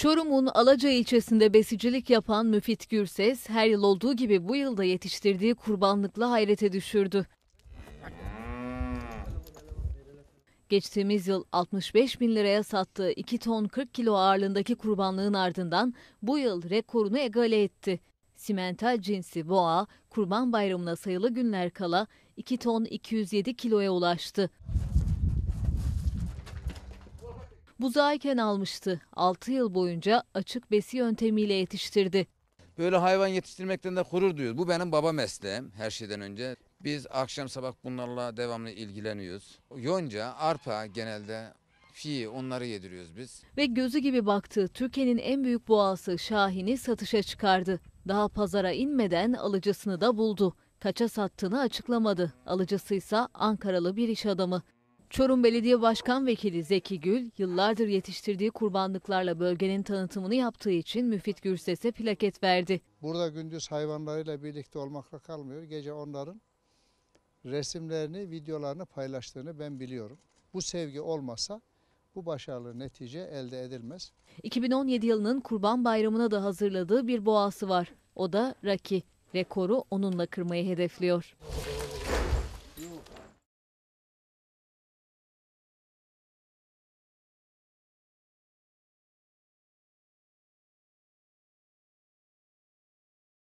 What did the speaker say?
Çorum'un Alaca ilçesinde besicilik yapan Müfit Gürses her yıl olduğu gibi bu yılda yetiştirdiği kurbanlıkla hayrete düşürdü. Geçtiğimiz yıl 65 bin liraya sattığı 2 ton 40 kilo ağırlığındaki kurbanlığın ardından bu yıl rekorunu egale etti. Simental cinsi boğa kurban bayramına sayılı günler kala 2 ton 207 kiloya ulaştı. buzağıyken almıştı. 6 yıl boyunca açık besi yöntemiyle yetiştirdi. Böyle hayvan yetiştirmekten de gurur duyuyoruz. Bu benim baba mesleğim her şeyden önce. Biz akşam sabah bunlarla devamlı ilgileniyoruz. Yonca, arpa genelde Fi onları yediriyoruz biz. Ve gözü gibi baktı. Türkiye'nin en büyük boğası Şahin'i satışa çıkardı. Daha pazara inmeden alıcısını da buldu. Kaça sattığını açıklamadı. Alıcısıysa Ankaralı bir iş adamı. Çorum Belediye Başkan Vekili Zeki Gül, yıllardır yetiştirdiği kurbanlıklarla bölgenin tanıtımını yaptığı için Müfit Gürses'e plaket verdi. Burada gündüz hayvanlarıyla birlikte olmakla kalmıyor. Gece onların resimlerini, videolarını paylaştığını ben biliyorum. Bu sevgi olmasa bu başarılı netice elde edilmez. 2017 yılının Kurban Bayramı'na da hazırladığı bir boğası var. O da Raki. Rekoru onunla kırmayı hedefliyor.